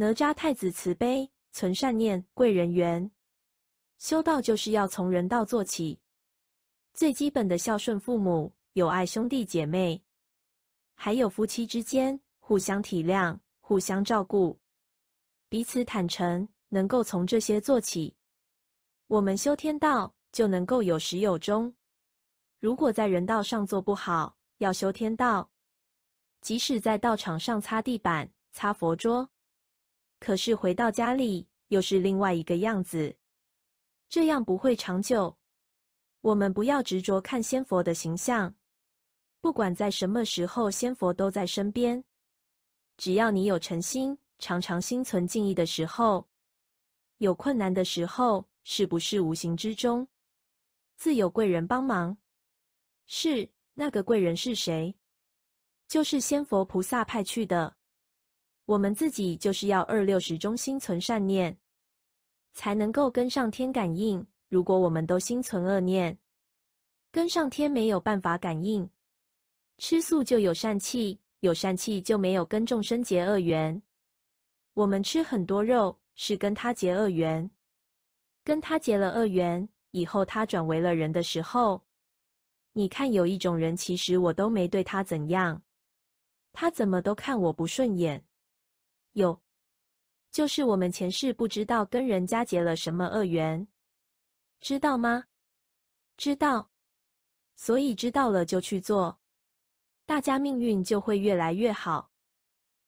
哪吒太子慈悲，存善念，贵人缘。修道就是要从人道做起，最基本的孝顺父母，友爱兄弟姐妹，还有夫妻之间互相体谅，互相照顾，彼此坦诚，能够从这些做起，我们修天道就能够有始有终。如果在人道上做不好，要修天道，即使在道场上擦地板、擦佛桌。可是回到家里又是另外一个样子，这样不会长久。我们不要执着看仙佛的形象，不管在什么时候，仙佛都在身边。只要你有诚心，常常心存敬意的时候，有困难的时候，是不是无形之中自有贵人帮忙？是，那个贵人是谁？就是仙佛菩萨派去的。我们自己就是要二六十中心存善念，才能够跟上天感应。如果我们都心存恶念，跟上天没有办法感应。吃素就有善气，有善气就没有跟众生结恶缘。我们吃很多肉，是跟他结恶缘。跟他结了恶缘以后，他转为了人的时候，你看有一种人，其实我都没对他怎样，他怎么都看我不顺眼。有，就是我们前世不知道跟人家结了什么恶缘，知道吗？知道，所以知道了就去做，大家命运就会越来越好。